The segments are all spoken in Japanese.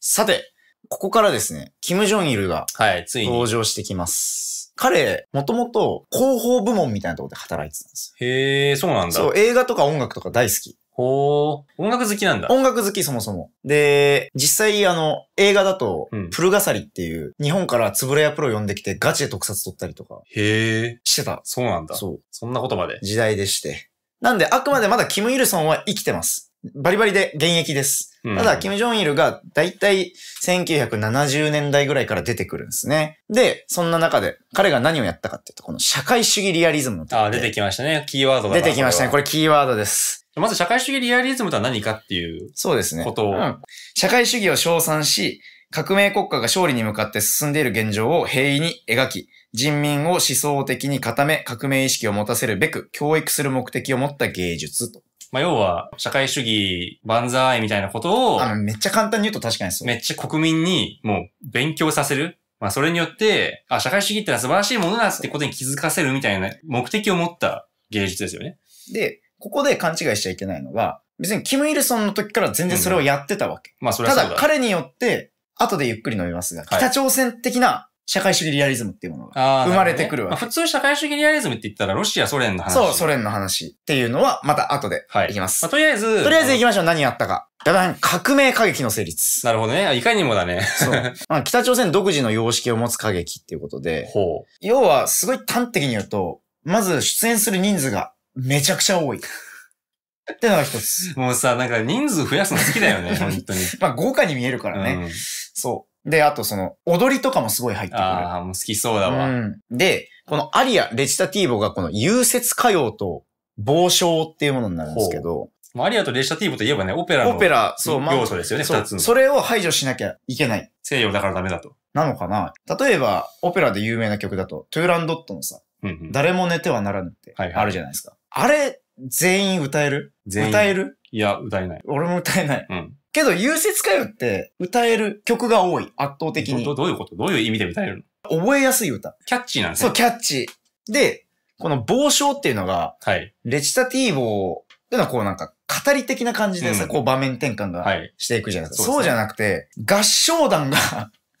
さて、ここからですね、キム・ジョンイルが、はい、つい登場してきます。彼、もともと広報部門みたいなところで働いてたんですよ。へえ、そうなんだ。そう、映画とか音楽とか大好き。ほー。音楽好きなんだ。音楽好きそもそも。で、実際あの、映画だと、プルガサリっていう、日本からつぶれやプロ呼んできてガチで特撮撮ったりとかへえ。してた。そうなんだ。そう。そんなことまで。時代でして。なんで、あくまでまだキム・イルソンは生きてます。バリバリで現役です。ただ、キム・ジョン・イルがだいたい1970年代ぐらいから出てくるんですね。で、そんな中で彼が何をやったかっていうと、この社会主義リアリズムのテあ、出てきましたね。キーワードだ出てきましたね。これキーワードです。まず社会主義リアリズムとは何かっていう。そうですね。ことを、うん。社会主義を称賛し、革命国家が勝利に向かって進んでいる現状を平易に描き、人民を思想的に固め、革命意識を持たせるべく、教育する目的を持った芸術と。まあ、要は、社会主義万歳みたいなことを、あの、めっちゃ簡単に言うと確かにそう。めっちゃ国民にもう勉強させる。まあ、それによって、あ、社会主義ってのは素晴らしいものだってことに気づかせるみたいな目的を持った芸術ですよね。で、ここで勘違いしちゃいけないのは、別にキム・イルソンの時から全然それをやってたわけ。まあそれはたそうだだ彼によって、後でゆっくり述べますが、はい北朝鮮的な社会主義リアリズムっていうものが、あ生まれてくるわけねまあ普通社会主義リアリズムって言ったらロシア、ソ連の話。そう、ソ連の話っていうのは、また後ではいきます。まあとりあえず、とりあえず行きましょう。何やったか。だだん、革命過激の成立。なるほどね。いかにもだね。そう。まあ、北朝鮮独自の様式を持つ過激っていうことで、ほ要はすごい端的に言うと、まず出演する人数がめちゃくちゃ多い。ってのが一つ。もうさ、なんか人数増やすの好きだよね、本当に。まあ豪華に見えるからね。うん、そう。で、あとその、踊りとかもすごい入ってくる。ああ、もう好きそうだわ、うん。で、このアリア、レジタティーボがこの、融雪歌謡と、傍聴っていうものになるんですけど、アリアとレチタティーボといえばね、オペラの。オペラ、そう、まあ、要素ですよね、二つの。それを排除しなきゃいけない。西洋だからダメだと。なのかな例えば、オペラで有名な曲だと、トゥーランドットのさ、うんうん、誰も寝てはならぬって、あるじゃないですか。はいはいあれ、全員歌える全員歌えるいや、歌えない。俺も歌えない。うん。けど、優説使謡って歌える曲が多い。圧倒的に。どどういうことどういう意味で歌えるの覚えやすい歌。キャッチーなんですそう、キャッチー。で、この傍聴っていうのが、はい。レチタティーボっていうのはこうなんか、語り的な感じでさ、うんこう場面転換がはい。していくじゃないですか。そうそうじゃなくて、合唱団が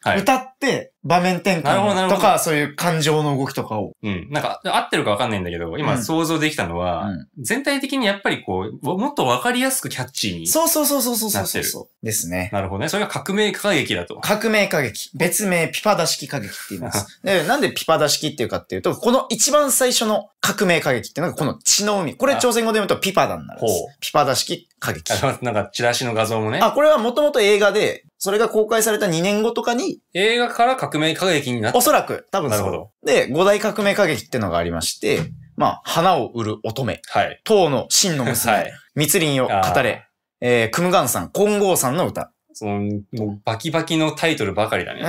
はい。歌って、場面転換とか、そういう感情の動きとかを。うん。なんか、合ってるかわかんないんだけど、今想像できたのは、うん、全体的にやっぱりこう、もっとわかりやすくキャッチーに。そうそうそうそうそうそうそうですね。なるほどね。それが革命歌劇だと。革命歌劇。別名、ピパダ式歌劇って言います。で、なんでピパダ式っていうかっていうと、この一番最初の革命歌劇っていうのがこの血の海。これ朝鮮語で言うとピパダになるんです。ピパダ式過激。なんか、チラシの画像もね。あ、これはもともと映画で、それが公開された2年後とかに。映画から革命過激になった。おそらく、多分なるほど。で、五大革命過激ってのがありまして、まあ、花を売る乙女。はい。唐の真の娘。はい。密林を語れ。えー、クムガンさん、金剛さんの歌。その、もうバキバキのタイトルばかりだね。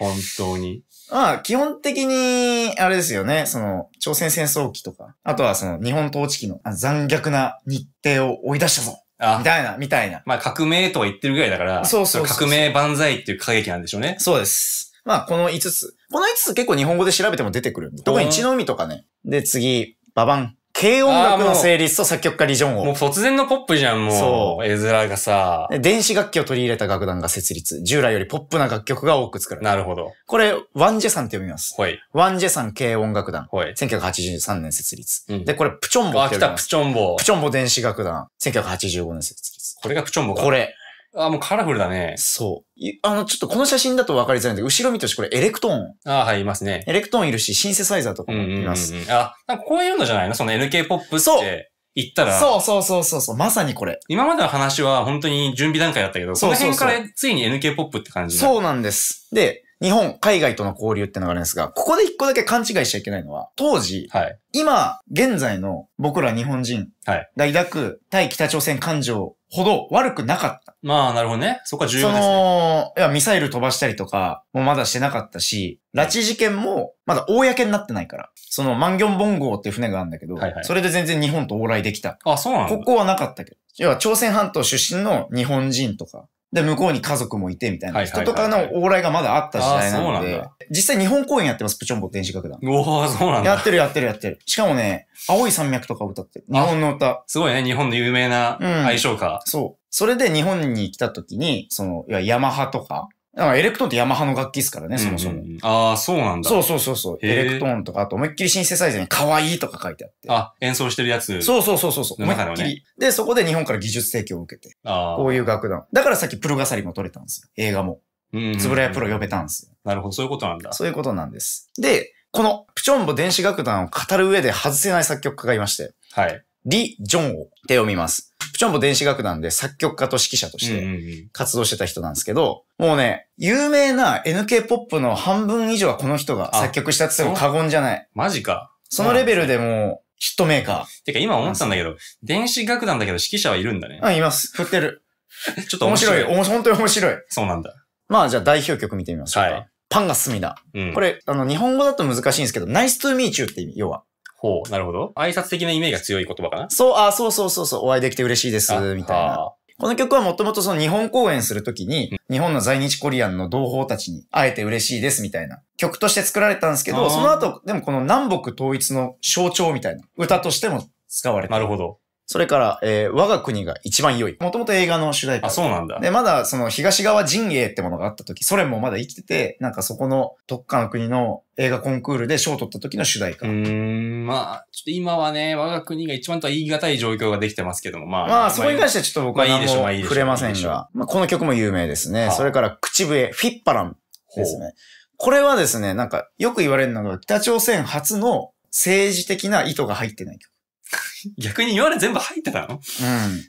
本当に。まあ、基本的に、あれですよね、その、朝鮮戦争期とか、あとはその、日本統治期の残虐な日程を追い出したぞああみたいな、みたいな。まあ、革命とは言ってるぐらいだから、そうそう革命万歳っていう過激なんでしょうね。そうです。まあ、この5つ。この5つ結構日本語で調べても出てくる。特に血の海とかね。で、次、ババン。軽音楽の成立と作曲家リジョンを。もう突然のポップじゃん、もう。そう。絵面がさ。電子楽器を取り入れた楽団が設立。従来よりポップな楽曲が多く作られた。なるほど。これ、ワンジェさんって読みます。はい。ワンジェさん軽音楽団。はい。1983年設立。うん、で、これ、プチョンボって読みます。あ、来た、プチョンボ。プチョンボ電子楽団。1985年設立。これがプチョンボか。これ。あ、もうカラフルだね。そう。あの、ちょっとこの写真だと分かりづらいんだけど、後ろ見てほしい。これエレクトーン。あはい、いますね。エレクトーンいるし、シンセサイザーとかもうんいうん、うんあ、なんかこういうのじゃないのその NK ポップって言ったら、そうそうそうそうそう、まさにこれ。今までの話は本当に準備段階だったけど、そそうそうその辺からついに NK ポップって感じそうなんです。で、日本、海外との交流ってのがあるんですが、ここで一個だけ勘違いしちゃいけないのは、当時、はい、今、現在の僕ら日本人が抱く対北朝鮮感情ほど悪くなかった。まあ、なるほどね。そこは重要ですね。その、いや、ミサイル飛ばしたりとかもまだしてなかったし、拉致事件もまだ公になってないから。その、万行本号って船があるんだけど、はいはい、それで全然日本と往来できた。あ、そうなのここはなかったけど。要は朝鮮半島出身の日本人とか、で、向こうに家族もいてみたいな人とかの往来がまだあった時代なので、実際日本公演やってます、プチョンボ電子楽団。おおそうなんだ。やってるやってるやってる。しかもね、青い山脈とか歌ってる。日本の歌。すごいね、日本の有名な愛称か、うん、そう。それで日本に来た時に、その、いや、ヤマハとか、だからエレクトーンってヤマハの楽器ですからね、そもそも。うんうん、ああ、そうなんだ。そうそうそうそう。エレクトーンとか、あと思いっきりシンセサイズに可愛いとか書いてあって。あ、演奏してるやつ。そうそうそうそう。思いっきり。で、そこで日本から技術提供を受けて。ああ。こういう楽団。だからさっきプロガサリも撮れたんですよ。映画も。うんつぶらやプロ呼べたんですよ。なるほど、そういうことなんだ。そういうことなんです。で、このプチョンボ電子楽団を語る上で外せない作曲家がいまして。はい。リ・ジョンを手を読みます。ょんぼ電子楽団で作曲家と指揮者として活動してた人なんですけど、もうね、有名な NK ポップの半分以上はこの人が作曲したって言っても過言じゃない。マジか。そのレベルでもうヒットメーカー。てか今思ってたんだけど、電子楽団だけど指揮者はいるんだね。あ、います。振ってる。ちょっと面白い。面白い。本当に面白い。そうなんだ。まあじゃあ代表曲見てみましょうか。はい、パンが進みだ。うん、これ、あの、日本語だと難しいんですけど、ナイストゥーミーチューって意味、要は。ほう、なるほど。挨拶的なイメージが強い言葉かなそう、あ、そうそうそうそう、お会いできて嬉しいです、みたいな。この曲はもともとその日本公演するときに、日本の在日コリアンの同胞たちに会えて嬉しいですみたいな曲として作られたんですけど、その後、でもこの南北統一の象徴みたいな歌としても使われてなるほど。それから、えー、我が国が一番良い。もともと映画の主題歌。あ、そうなんだ。で、まだその東側陣営ってものがあった時、ソ連もまだ生きてて、なんかそこのどっかの国の映画コンクールで賞を取った時の主題歌。うん、まあ、ちょっと今はね、我が国が一番とは言い難い状況ができてますけども、まあ。まあ、そこに関してはちょっと僕は何も触れませんが、まあ、まあ、この曲も有名ですね。それから、口笛、フィッパランですね。これはですね、なんかよく言われるのが、北朝鮮初の政治的な意図が入ってない曲。逆に今まで全部入ってたのうん。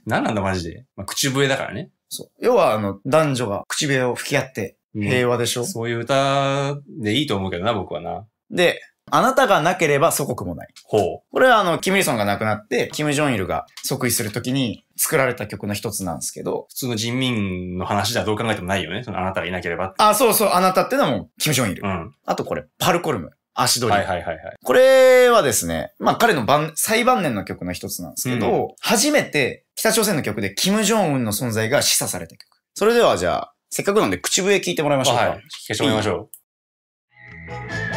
何なんだマジで。まあ、口笛だからね。そう。要は、あの、男女が口笛を吹き合って、うん平和でしょ、そういう歌でいいと思うけどな、僕はな。で、あなたがなければ祖国もない。ほう。これはあの、キム・イルソンが亡くなって、キム・ジョンイルが即位するときに作られた曲の一つなんですけど、普通の人民の話ではどう考えてもないよね。そのあなたがいなければって。あ、そうそう、あなたってのはもう、キム・ジョンイル。うん。あとこれ、パルコルム。足取り。はいはいはい、はい。これはですね、まあ彼の晩、最晩年の曲の一つなんですけど、うん、初めて北朝鮮の曲でキム・ジョンウンの存在が示唆された曲。それではじゃあ、せっかくなんで口笛聞いてもらいましょうか。はい。聞かせてもらいましょう。いい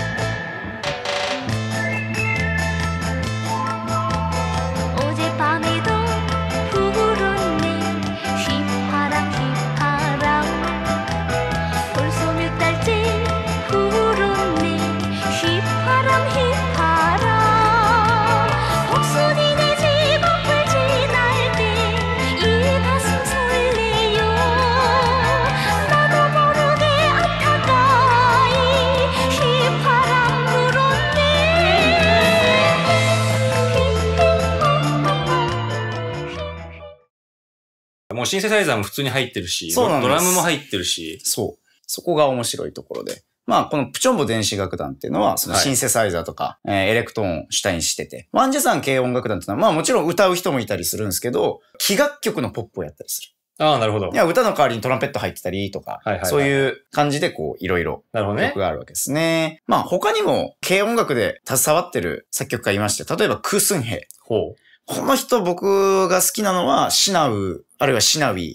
シンセサイザーも普通に入ってるし、ドラムも入ってるし。そう。そこが面白いところで。まあ、このプチョンボ電子楽団っていうのは、そのシンセサイザーとか、はい、えー、エレクトーンを主体にしてて、ワンジェさん軽音楽団っていうのは、まあもちろん歌う人もいたりするんですけど、気楽曲のポップをやったりする。ああ、なるほど。いや、歌の代わりにトランペット入ってたりとか、そういう感じでこう、いろいろ、なるほどね。曲があるわけですね。まあ、他にも、軽音楽で携わってる作曲家いまして、例えば、クースンヘイ。ほう。この人僕が好きなのは、シナウあるいはシナビー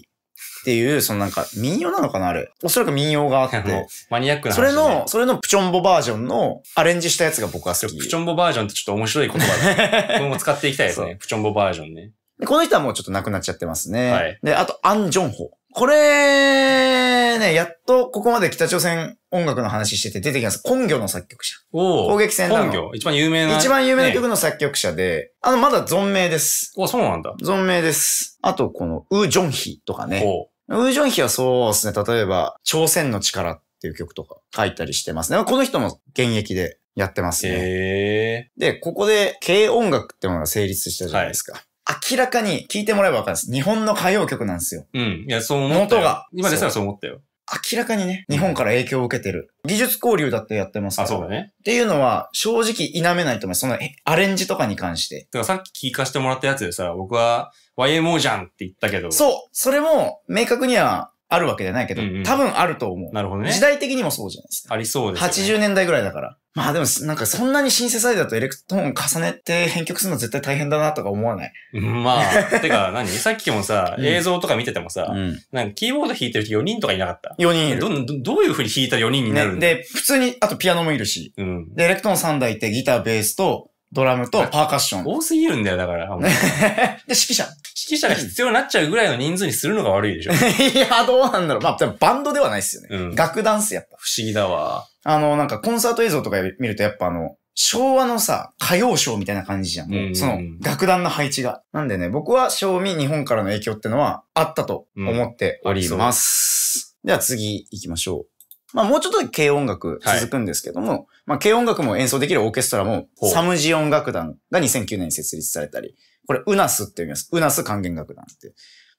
っていう、そのなんか民謡なのかなあれ。おそらく民謡があって。マニアックな、ね、それの、それのプチョンボバージョンのアレンジしたやつが僕は好き。プチョンボバージョンってちょっと面白い言葉だ、ね。こも使っていきたいですね。プチョンボバージョンね。この人はもうちょっと亡くなっちゃってますね。はい、で、あと、アン・ジョンホ。これね、やっとここまで北朝鮮音楽の話してて出てきます。根魚の作曲者。お攻撃戦なの。根魚一番有名な。一番有名な曲の作曲者で、ね、あの、まだ存命です。お、そうなんだ。存命です。あと、この、ウー・ジョンヒとかね。ウー・ジョンヒはそうですね、例えば、朝鮮の力っていう曲とか書いたりしてますね。この人も現役でやってますね。で、ここで、軽音楽ってものが成立したじゃないですか。はい明らかに聞いてもらえばわかるんです。日本の歌謡曲なんですよ。うん。いや、そう思ったよ。元が。今ですらそう思ったよ。明らかにね、日本から影響を受けてる。技術交流だってやってますから。あ、そうだね。っていうのは、正直否めないと思います。その、アレンジとかに関して。だからさっき聞かせてもらったやつでさ、僕は YMO じゃんって言ったけど。そうそれも、明確には、あるわけじゃないけど、うんうん多分あると思う。なるほどね時。代的にもそうじゃないですか。ありそうです、ね。80年代ぐらいだから。まあでも、なんかそんなにシンセサイザーとエレクトーン重ねて編曲するの絶対大変だなとか思わない。まあ、てか 何さっきもさ、映像とか見ててもさ、ん。なんかキーボード弾いてる人4人とかいなかった。4人いる。どんど、ういう風に弾いたら4人になるね、で、普通に、あとピアノもいるし。うん。で、エレクトーン3台って、ギター、ベースと、ドラムとパーカッション。多すぎるんだよ、だから。で、指揮者。指揮者が必要になっちゃうぐらいの人数にするのが悪いでしょ。いや、どうなんだろう。まあ、でもバンドではないっすよね。うん楽団っす、やっぱ。不思議だわ。あの、なんかコンサート映像とか見るとやっぱあの、昭和のさ、歌謡ショーみたいな感じじゃん。もうんその楽団の配置が。なんでね、僕は賞味日本からの影響ってのはあったと思っております。では次行きましょう。まあもうちょっと軽音楽続くんですけども、まあ軽音楽も演奏できるオーケストラもサムジオン楽団が2009年に設立されたり、これ、ウナスって言います。ウナス管弦楽団って。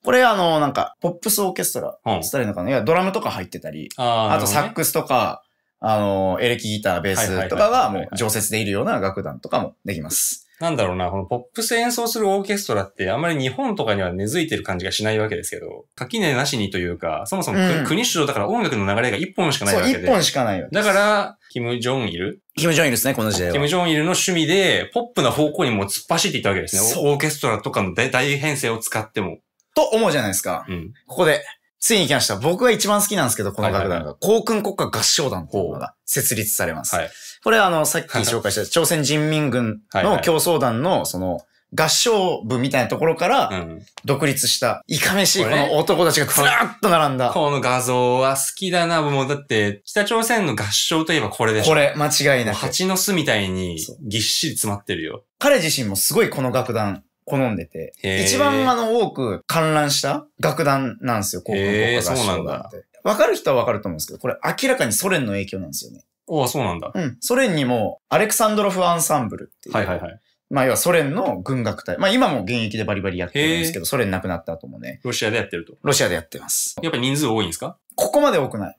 これ、あの、なんか、ポップスオーケストラ、スタイルたのかな、いや、ドラムとか入ってたり、ああとサックスとか、あの、エレキギター、ベースとかがもう常設でいるような楽団とかもできます。なんだろうな、このポップス演奏するオーケストラってあんまり日本とかには根付いてる感じがしないわけですけど、垣根なしにというか、そもそも、うん、国主導だから音楽の流れが一本しかないわけで。そう、一本しかないよ。だから、キム・ジョンイルキム・ジョンイルですね、この時代は。キム・ジョンイルの趣味で、ポップな方向にも突っ走っていったわけですね。オーケストラとかの大編成を使っても。と思うじゃないですか。うん、ここで、ついに来ました。僕が一番好きなんですけど、この楽団が。航空国家合唱団というのが設立されます。はいこれはあの、さっき紹介した朝鮮人民軍の競争団の、その、合唱部みたいなところから独立した、いかめしいこの男たちがずらっと並んだ。この画像は好きだな。もうだって、北朝鮮の合唱といえばこれでしょ。これ、間違いなく。蜂の巣みたいにぎっしり詰まってるよ。彼自身もすごいこの楽団好んでて、一番あの多く観覧した楽団なんですよ、高校の合唱団って。わかる人はわかると思うんですけど、これ明らかにソ連の影響なんですよね。おそうなんだ。うん。ソ連にも、アレクサンドロフアンサンブルっていう。はいはいはい。まあ、要はソ連の軍楽隊。まあ、今も現役でバリバリやってるんですけど、ソ連亡くなった後もね。ロシアでやってると。ロシアでやってます。やっぱ人数多いんですかここまで多くない。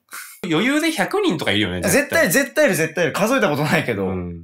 余裕で100人とかいるよね。絶対、絶対いる、絶対いる。数えたことないけど。うん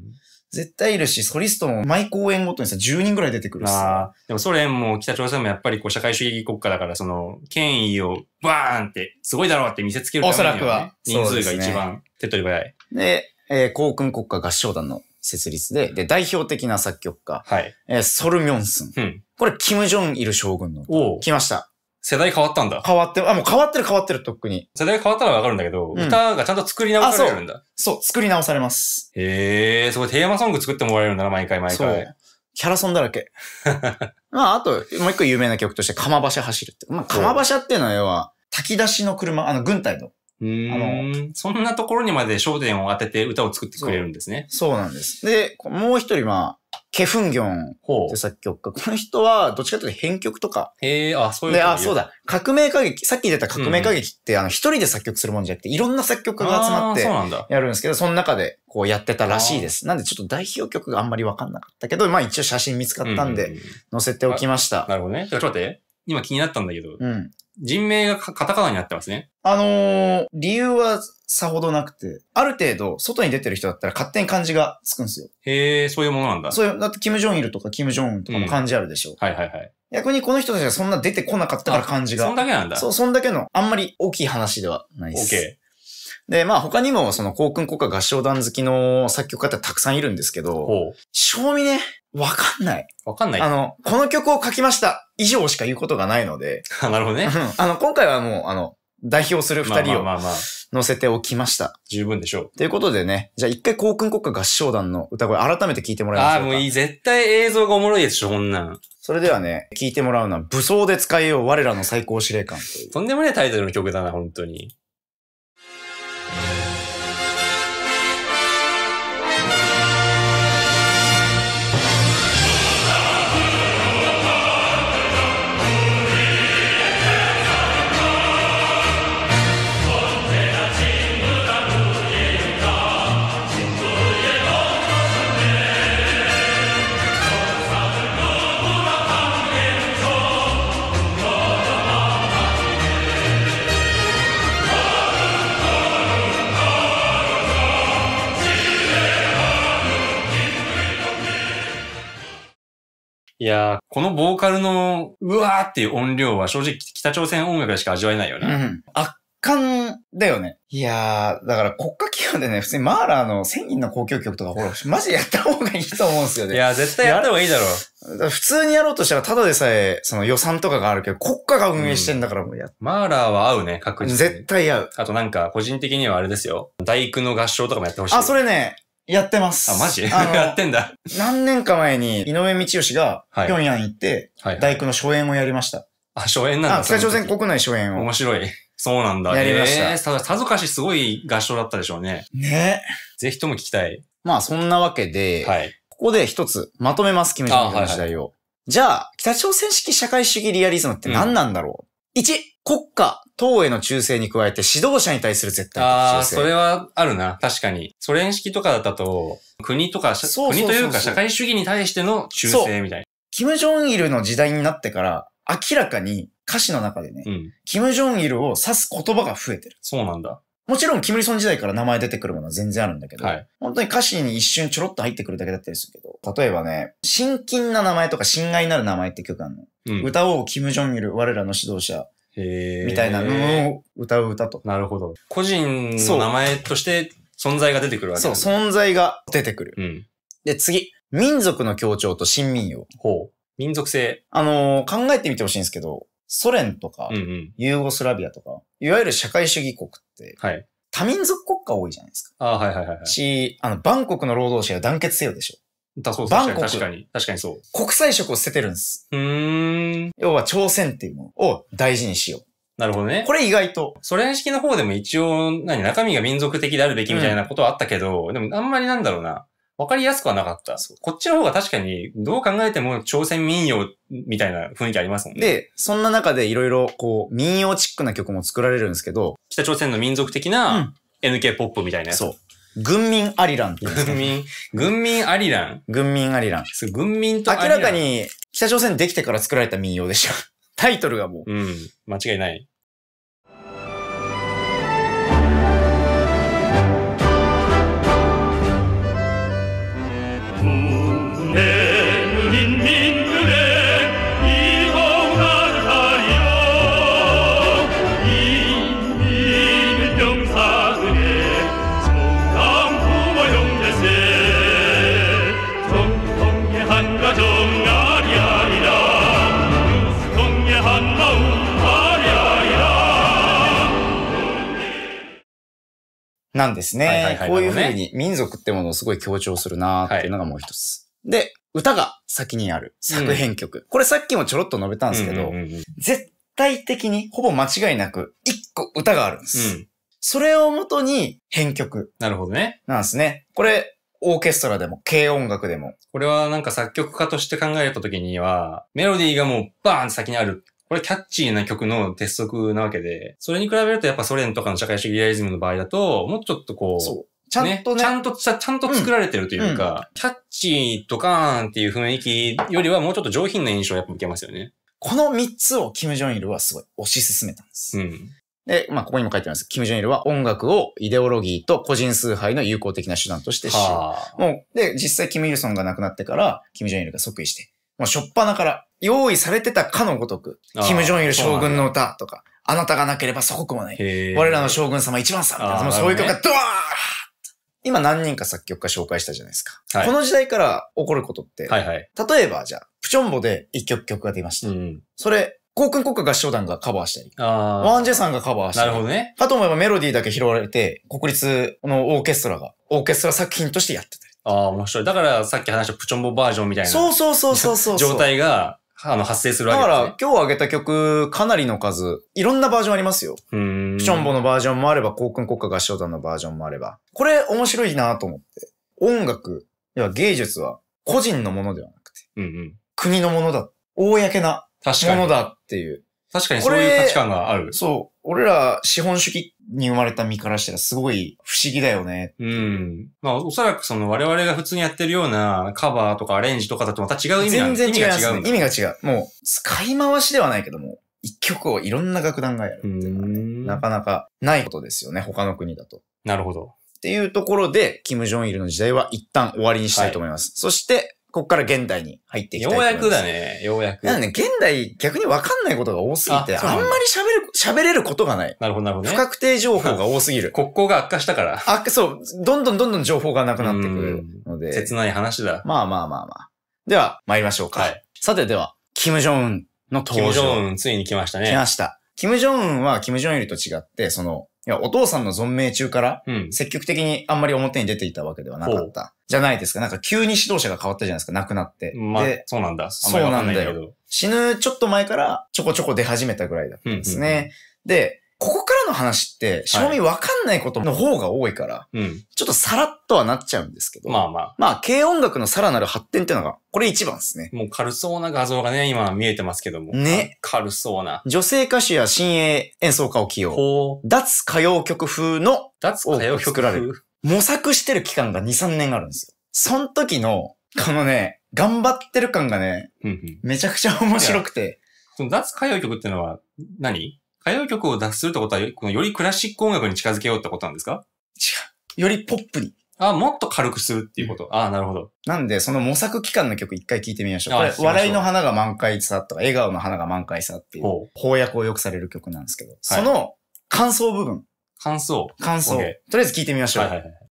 絶対いるし、ソリストも毎公演ごとにさ、10人ぐらい出てくるしあ。でもソ連も北朝鮮もやっぱりこう社会主義国家だから、その、権威をバーンって、すごいだろうって見せつけるために、ね、おそらくは。人数が一番手っ取り早い。で、えー、航空国家合唱団の設立で、で、代表的な作曲家、はい、えー、ソルミョンスン。うん、これ、キム・ジョンイル将軍の。お来ました。世代変わったんだ。変わってあ、もう変わってる変わってる、とっくに。世代変わったらわかるんだけど、うん、歌がちゃんと作り直されるんだ。そう、そう作り直されます。へえ、そこテーマソング作ってもらえるんだな、毎回毎回。そう。キャラソンだらけ。まあ、あと、もう一個有名な曲として、釜橋走るって。まあ、釜橋っていうのは要は、炊き出しの車、あの、軍隊のあのそんなところにまで焦点を当てて歌を作ってくれるんですね。そうなんです。で、もう一人、まあ、ケフンギョンって作曲家。この人は、どっちかというと編曲とか。へえ、あ、そういうで、あ、そうだ。革命歌劇、さっき出た革命歌劇って、うん、あの、一人で作曲するもんじゃなくて、いろんな作曲家が集まってやるんですけど、その中でこうやってたらしいです。なんでちょっと代表曲があんまりわかんなかったけど、まあ一応写真見つかったんで、載せておきました。なるほどね。ちょっと待って。今気になったんだけど、うん、人名がカタカナになってますね。あのー、理由はさほどなくて、ある程度、外に出てる人だったら勝手に漢字がつくんですよ。へえ、そういうものなんだ。そういう、だって、キム・ジョンイルとか、キム・ジョンとかも漢字あるでしょ、うん、はいはいはい。逆にこの人たちはそんな出てこなかったから漢字が。そんだけなんだ。そう、そんだけの、あんまり大きい話ではないです。OK。で、まあ他にもその航空国家合唱団好きの作曲家ってたくさんいるんですけど、賞味ね、わかんない。わかんない。あの、この曲を書きました以上しか言うことがないので。なるほどね。あの、今回はもう、あの、代表する二人を乗せておきました。十分でしょう。ということでね、じゃあ一回航空国家合唱団の歌声改めて聞いてもらいましょうああ、もういい。絶対映像がおもろいでしょ、こんなん。それではね、聞いてもらうのは、武装で使えよう我らの最高司令官ととんでもないタイトルの曲だな、本当に。やー、このボーカルの、うわーっていう音量は正直北朝鮮音楽でしか味わえないよね。うん。圧巻だよね。いやー、だから国家機関でね、普通にマーラーの1000人の公共曲とか、ほら、マジやった方がいいと思うんですよね。いや、絶対やった方がいいだろう。普通にやろうとしたら、ただでさえ、その予算とかがあるけど、国家が運営してんだからもうや、うん、マーラーは合うね、確実に。絶対合う。あとなんか、個人的にはあれですよ。大工の合唱とかもやってほしい。あ、それね、やってます。あ、マジ やってんだ。何年か前に、井上道義が、平壌行って、大工の初演をやりました。あ、初演なんだ。あ、北朝鮮国内初演を。面白い。そうなんだ。やりました。えー、ただ、さぞかしすごい合唱だったでしょうね。ねぜひとも聞きたい。まあ、そんなわけで、はい、ここで一つ、まとめます、キム・ジョンの時代を。はいはい、じゃあ、北朝鮮式社会主義リアリズムって何なんだろう、うん、?1、国家、党への忠誠に加えて指導者に対する絶対的忠誠。ああ、それはあるな。確かに。ソ連式とかだと、国とか、国というか社会主義に対しての忠誠みたいな。キム・ジョンイルの時代になってから、明らかに歌詞の中でね、うん、キム・ジョンイルを指す言葉が増えてる。そうなんだ。もちろん、キム・リソン時代から名前出てくるものは全然あるんだけど、はい、本当に歌詞に一瞬ちょろっと入ってくるだけだったりするけど、例えばね、親近な名前とか親愛なる名前って曲あるの。うん、歌おう、キム・ジョンイル、我らの指導者、みたいなのを歌う歌と。なるほど。個人の名前として存在が出てくるわけそう、存在が出てくる。うん、で、次。民族の協調と新民謡。ほう。民族性。あのー、考えてみてほしいんですけど、ソ連とか、うんうん、ユーゴスラビアとか、いわゆる社会主義国って、はい、多民族国家多いじゃないですか。あはいはいはい、はい。し、あの、バンコクの労働者は団結せよでしょ。だそうバンコク確かに。確かにそう。国際色を捨ててるんです。うん。要は朝鮮っていうものを大事にしよう。なるほどね。これ意外と。ソ連式の方でも一応、何、中身が民族的であるべきみたいなことはあったけど、うん、でもあんまりなんだろうな。わかりやすくはなかった。こっちの方が確かに、どう考えても朝鮮民謡みたいな雰囲気ありますもんね。で、そんな中でいろいろこう、民謡チックな曲も作られるんですけど、北朝鮮の民族的な NK ポップみたいなやつ。うん、そう。軍民アリランって言うんです軍民、軍民アリラン。軍民アリラン。そう軍民と明アリランらか。に北朝鮮できてから作られた民謡でしょ。タイトルがもう。うん。間違いない。なんですね。こういうふうに民族ってものをすごい強調するなっていうのがもう一つ。で、歌が先にある作編曲。これさっきもちょろっと述べたんですけど、絶対的にほぼ間違いなく一個歌があるんです。それをもとに編曲。なるほどね。なんですね。これ、オーケストラでも、軽音楽でも。これはなんか作曲家として考えた時には、メロディーがもうバーン先にあるこれキャッチーな曲の鉄則なわけで、それに比べるとやっぱソ連とかの社会主義リアリズムの場合だと、もうちょっとこう、ちゃんとね。ちゃんと、ちゃんと作られてるというか、キャッチーとかーンっていう雰囲気よりはもうちょっと上品な印象をやっぱ受けますよね。この3つをキム・ジョンイルはすごい推し進めたんです。うん。で、まあ、ここにも書いてあります。キム・ジョンイルは音楽をイデオロギーと個人崇拝の友好的な手段として使用。もう、で、実際キム・イルソンが亡くなってから、キム・ジョンイルが即位して、もうしょっぱなから用意されてたかのごとく、キム・ジョンイル将軍の歌とか、あなたがなければ祖国もない。我らの将軍様一番さ、みたいな、そういう曲がドワー今何人か作曲家紹介したじゃないですか。はい、この時代から起こることって、はいはい、例えばじゃあ、プチョンボで一曲曲が出ました。うん、それ、航空国家合唱団がカバーしたり、ワンジェさんがカバーしたり、なるほどね。かと思えばメロディーだけ拾われて、国立のオーケストラが、オーケストラ作品としてやってたり。ああ、面白い。だからさっき話したプチョンボバージョンみたいな。そうそうそうそうそう。状態が、あの、発生するわけです、ね、だから、今日あげた曲、かなりの数、いろんなバージョンありますよ。うん。ションボのバージョンもあれば、航空国家合唱団のバージョンもあれば。これ、面白いなと思って。音楽、いや芸術は、個人のものではなくて、うんうん、国のものだ。公なものだっていう。確かにそういう価値観がある。そう。俺ら資本主義に生まれた身からしたらすごい不思議だよね。うん。まあおそらくその我々が普通にやってるようなカバーとかアレンジとかだとまた違う意味が全然違う、ね、意味が違う。もう使い回しではないけども、一曲をいろんな楽団がやるっていうのは、ね、なかなかないことですよね。他の国だと。なるほど。っていうところで、キム・ジョンイルの時代は一旦終わりにしたいと思います。はい、そして、こっから現代に入っていきたいようやくだね、ようやく。なんで、現代逆にわかんないことが多すぎて、あんまり喋る、喋れることがない。なるほど、なるほど、ね、不確定情報が多すぎる。国交が悪化したから。あ、そう、どんどんどんどん情報がなくなってくるので。切ない話だ。まあまあまあまあ。では、参りましょうか。はい。さてでは、キム・ジョンウンの登場。キム・ジョンウン、ついに来ましたね。来ました。キム・ジョンウンは、キム・ジョンよりと違って、その、いや、お父さんの存命中から、積極的にあんまり表に出ていたわけではなかった。じゃないですか。なんか急に指導者が変わったじゃないですか、亡くなって。まあ、でそうなんだ。そうなんだよ。死ぬちょっと前からちょこちょこ出始めたぐらいだったんですね。うんうんうん、で、ここかの話って、賞味わかんないことの方が多いから、はい、ちょっとさらっとはなっちゃうんですけど。まあまあ。まあ、軽音楽のさらなる発展っていうのが、これ一番ですね。もう軽そうな画像がね、今見えてますけども。ね。軽そうな。女性歌手や新鋭演奏家を起用。脱歌謡曲風の、脱歌謡曲作られる。模索してる期間が2、3年あるんですよ。その時の、このね、頑張ってる感がね、めちゃくちゃ面白くて。その脱歌謡曲ってのは何歌謡曲を脱するってことは、このよりクラシック音楽に近づけようってことなんですか違う。よりポップに。あ、もっと軽くするっていうこと。うん、あなるほど。なんで、その模索期間の曲一回聴いてみましょう。これ、笑いの花が満開さとか、笑顔の花が満開さっていう、翻訳をよくされる曲なんですけど、その感想部分。感想感想。とりあえず聴いてみましょう。はいはいはい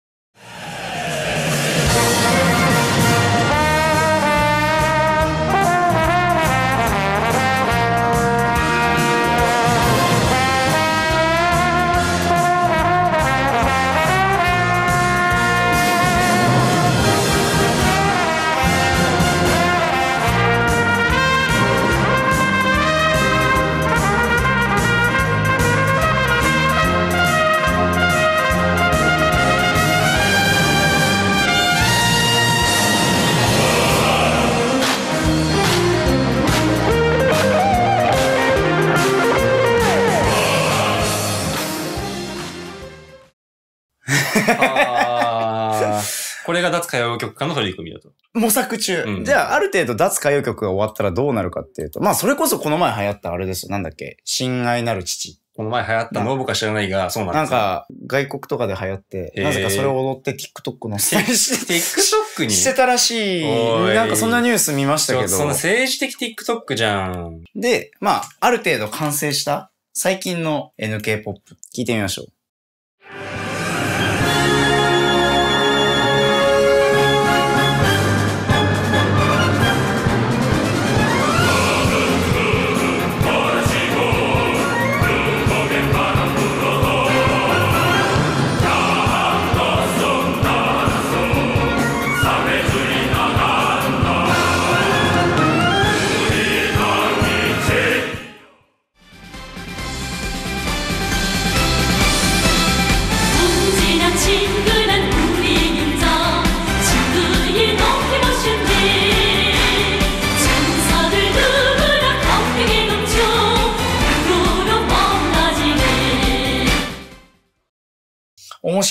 あこれが脱歌謡曲化の取り組みだと。模索中。うんじゃあ、ある程度脱歌謡曲が終わったらどうなるかっていうと、まあ、それこそこの前流行ったあれですよ。なんだっけ親愛なる父。この前流行ったの僕は知らないが、そうなんでんなんか、外国とかで流行って、なぜかそれを踊って TikTok のせいにし TikTok に。してたらしい。いなんかそんなニュース見ましたけそのど。政治的 TikTok じゃん。で、まあ、ある程度完成した最近の NK ポップ聞いてみましょう。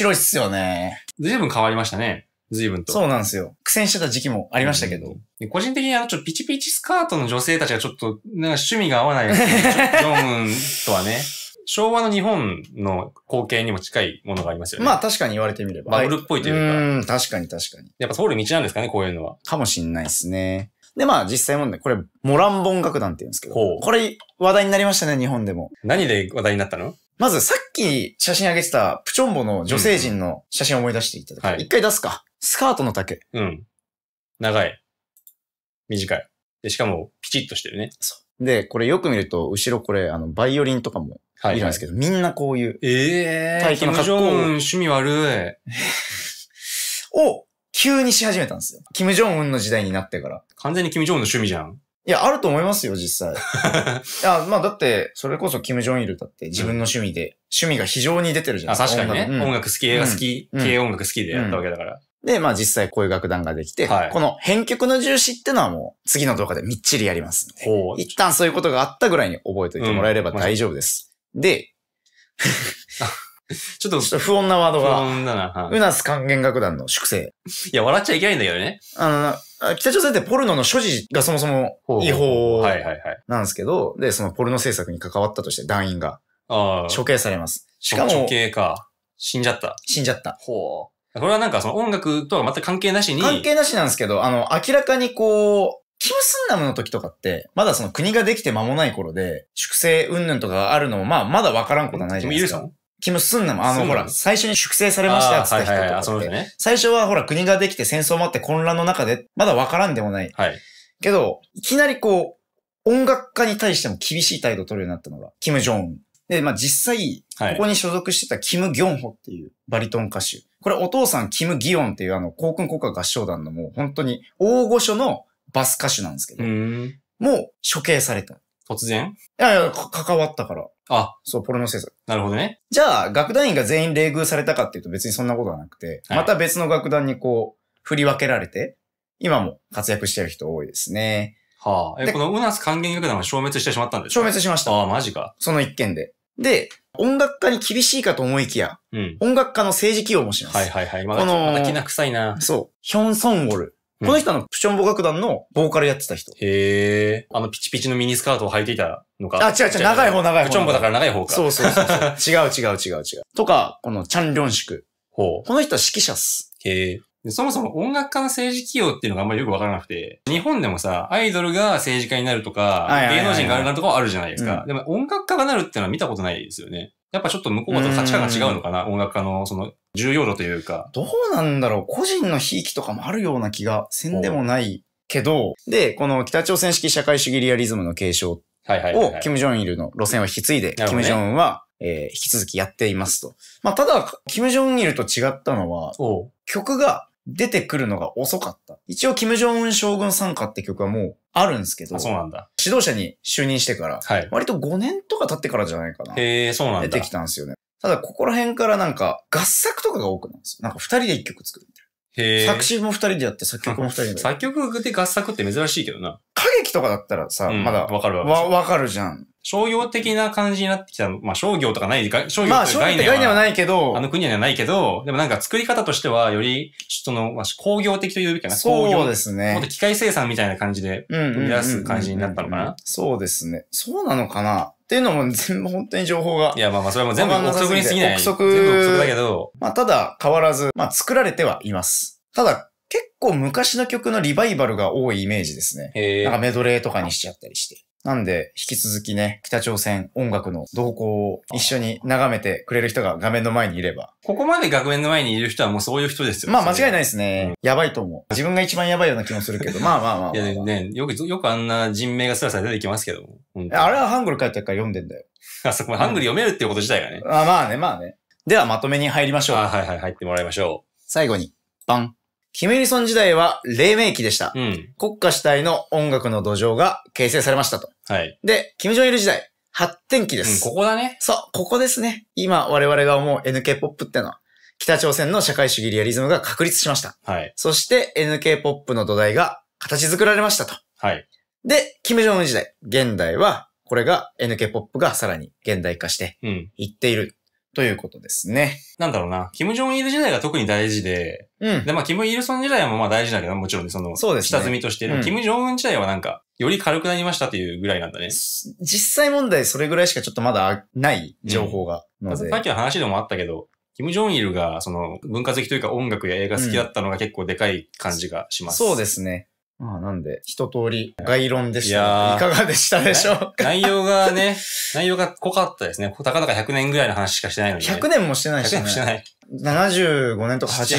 白いっすよね。随分変わりましたね。随分と。そうなんですよ。苦戦してた時期もありましたけど。うん、個人的にあの、ちょっとピチピチスカートの女性たちがちょっと、なんか趣味が合わない、ね。ジョンとはね。昭和の日本の光景にも近いものがありますよね。まあ確かに言われてみれば。バブルっぽいというか。うん、確かに確かに。やっぱ通る道なんですかね、こういうのは。かもしんないですね。で、まあ実際問題、ね、これ、モランボン楽団って言うんですけど、これ話題になりましたね、日本でも。何で話題になったのまずさっき写真上げてたプチョンボの女性陣の写真を思い出していただき、うんはい、一回出すか。スカートの丈。うん。長い。短い。で、しかもピチッとしてるね。そう。で、これよく見ると、後ろこれ、あの、バイオリンとかもいるんですけど、はいはい、みんなこういう。ええー。体型の格好。趣味悪い。を、急にし始めたんですよ。キム・ジョンウンの時代になってから。完全にキム・ジョンウンの趣味じゃん。いや、あると思いますよ、実際。いや、まあだって、それこそキム・ジョンイルだって自分の趣味で、うん、趣味が非常に出てるじゃないですか。確かにね。音楽好き、映画好き、うん、音楽好きでやったわけだから。うん、で、まあ実際こういう楽団ができて、はい、この編曲の重視ってのはもう次の動画でみっちりやりますお。一旦そういうことがあったぐらいに覚えておいてもらえれば大丈夫です。で、ちょっと。不穏なワードが。不穏だな。うなす還元楽団の粛清。いや、笑っちゃいけないんだけどね。あの、北朝鮮ってポルノの所持がそもそも違法なんですけど、で、そのポルノ制作に関わったとして団員が処刑されます。しかも。処刑か。死んじゃった。死んじゃった。ほう。これはなんかその音楽とは全く関係なしに。関係なしなんですけど、あの、明らかにこう、キム・スンナムの時とかって、まだその国ができて間もない頃で、粛清云々とかがあるのも、まあ、まだ分からんことはないじゃないですか。気もすんのも、あの、ほら、最初に粛清されましたっつった人とかって、はね、最初はほら、国ができて戦争もあって混乱の中で、まだわからんでもない。はい。けど、いきなりこう、音楽家に対しても厳しい態度を取るようになったのが、キム・ジョンン。で、まあ実際、ここに所属してたキム・ギョンホっていうバリトン歌手。これお父さんキム・ギヨンっていうあの、航空国家合唱団のもう本当に大御所のバス歌手なんですけど、もう処刑された。突然いやいや、関わったから。あ。そう、ポルノ制作。なるほどね。じゃあ、楽団員が全員冷遇されたかっていうと別にそんなことはなくて、はい、また別の楽団にこう、振り分けられて、今も活躍してる人多いですね。はあ。え、このウナス還元楽団は消滅してしまったんですか消滅しました。ああ、マジか。その一件で。で、音楽家に厳しいかと思いきや、うん、音楽家の政治起用もします。はいはいはい。まだ、この、まき気な臭いな。そう。ヒョン・ソンウォル。この人のプションボ楽団のボーカルやってた人。へえ。あのピチピチのミニスカートを履いていたのか。あ、違う違う、長い方長い方。プチョンボだから長い方か。そうそうそうそう。違う違う違う違う。とか、このチャンリョンシク。ほう。この人は指揮者っす。へえ。そもそも音楽家の政治起用っていうのがあんまりよくわからなくて、日本でもさ、アイドルが政治家になるとか、芸能人があるなとかはあるじゃないですか。うん、でも音楽家がなるっていうのは見たことないですよね。やっぱちょっと向こうと価値観が違うのかな音楽家のその重要度というか。どうなんだろう個人の悲劇とかもあるような気がせんでもないけど、で、この北朝鮮式社会主義リアリズムの継承を、キム・ジョンイルの路線を引き継いで、キム・ジョンは、えー、引き続きやっていますと。まあ、ただ、キム・ジョンイルと違ったのは、曲が出てくるのが遅かった。一応、キム・ジョンウン将軍参加って曲はもうあるんですけど、そうなんだ。指導者に就任してから、はい、割と5年とか経ってからじゃないかな。へえ、そうなんだ。出てきたんですよね。ただ、ここら辺からなんか、合作とかが多くなるんですよ。なんか、二人で一曲作るみたいな。作詞も二人でやって、作曲も二人で。作曲で合作って珍しいけどな。歌劇とかだったらさ、うん、まだ。わかるわ。わ、わかるじゃん。商業的な感じになってきた、まあ商業とかない、商業まあ商業って概念はないけど、あの国にはないけど、でもなんか作り方としてはより、との、まあ工業的というべきかな。そうですね。本当機械生産みたいな感じで、生み出す感じになったのかな。そうですね。そうなのかなっていうのも全部本当に情報が。いや、まあまあ、それはもう全部憶測に過ぎない。憶測。憶測だけど。まあ、ただ変わらず、まあ作られてはいます。ただ、結構昔の曲のリバイバルが多いイメージですね。なんかメドレーとかにしちゃったりして。なんで、引き続きね、北朝鮮音楽の動向を一緒に眺めてくれる人が画面の前にいれば。ここまで画面の前にいる人はもうそういう人ですよ。まあ間違いないですね。うん、やばいと思う。自分が一番やばいような気もするけど、まあまあまあ、まあ、いやね、よく、よくあんな人命がスラスラ出てきますけども。あれはハングル書いてるから読んでんだよ。あ、そこ、ハングル読めるっていうこと自体がね。あまあね、まあね。ではまとめに入りましょう。あはいはい、入ってもらいましょう。最後に、バン。キム・イルソン時代は黎明期でした。うん、国家主体の音楽の土壌が形成されましたと。はい。で、キム・ジョン・イル時代、発展期です、うん。ここだね。そう、ここですね。今我々が思う NK-POP ってのは、北朝鮮の社会主義リアリズムが確立しました。はい。そして NK-POP の土台が形作られましたと。はい。で、キム・ジョンウ時代、現代は、これが NK ポップがさらに現代化していっている、ということですね。なんだろうな。キム・ジョン・イル時代が特に大事で、うん。で、まあ、キム・イルソン時代もまあ大事だけど、もちろんその、そうですね。下積みとして、うん、キム・ジョン・ウ時代はなんか、より軽くなりましたっていうぐらいなんだね。実際問題それぐらいしかちょっとまだない情報が、うん、さっきの話でもあったけど、キム・ジョン・イルが、その、文化好きというか音楽や映画好きだったのが結構でかい感じがします。うん、そうですね。まあなんで、一通り概論でしたいかがでしたでしょうか内容がね、内容が濃かったですね。たかだか100年ぐらいの話しかしてないのに、100年もしてないし、ね。100年もしてない。75年とか80、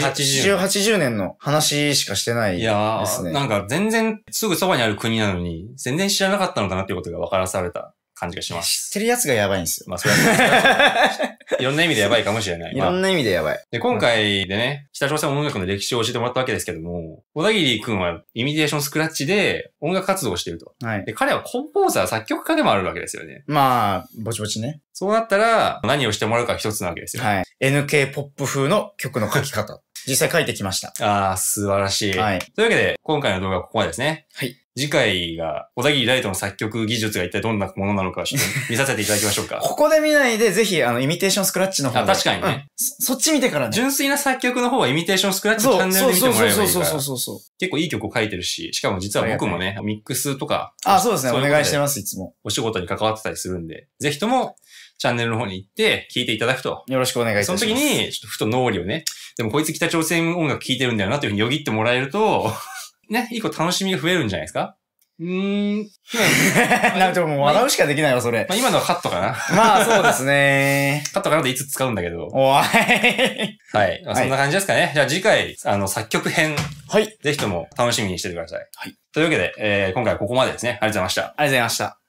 80 80年の話しかしてないですね。いやなんか全然すぐそばにある国なのに、全然知らなかったのかなっていうことが分からされた感じがします。知ってるやつがやばいんですよ。まあそれは、ね、いろんな意味でやばいかもしれない。いろんな意味でやばい。で、今回でね、北朝鮮音楽の歴史を教えてもらったわけですけども、小田切君はイミテーションスクラッチで音楽活動をしていると。はい。で、彼はコンポーザー、作曲家でもあるわけですよね。まあ、ぼちぼちね。そうなったら、何をしてもらうか一つなわけですよ。はい。NK ポップ風の曲の書き方。実際書いてきました。ああ、素晴らしい。はい。というわけで、今回の動画はここまでですね。はい。次回が小田切ライトの作曲技術が一体どんなものなのかちょっと見させていただきましょうか。ここで見ないで、ぜひ、あの、イミテーションスクラッチの方あ、確かにね、うん、そ。そっち見てからね。純粋な作曲の方はイミテーションスクラッチのチャンネルで見てもらえばいいから。そうそうそうそう結構いい曲を書いてるし、しかも実は僕もね、ミックスとか。あ、そうですね。お願いしてます、いつも。お仕事に関わってたりするんで、ぜひとも、チャンネルの方に行って、聞いていただくと。よろしくお願いします。その時に、ちょっとふと脳裏をね、でもこいつ北朝鮮音楽聴いてるんだよなというふうによぎってもらえると、ね、一個楽しみが増えるんじゃないですかうーん。なんともう笑うしかできないわ、それ。まあ今のはカットかなまあそうですね。カットかなっていつ使うんだけど。おい。はい。まあ、そんな感じですかね。はい、じゃあ次回、あの、作曲編。はい。ぜひとも楽しみにしててください。はい。というわけで、えー、今回はここまでですね。ありがとうございました。ありがとうございました。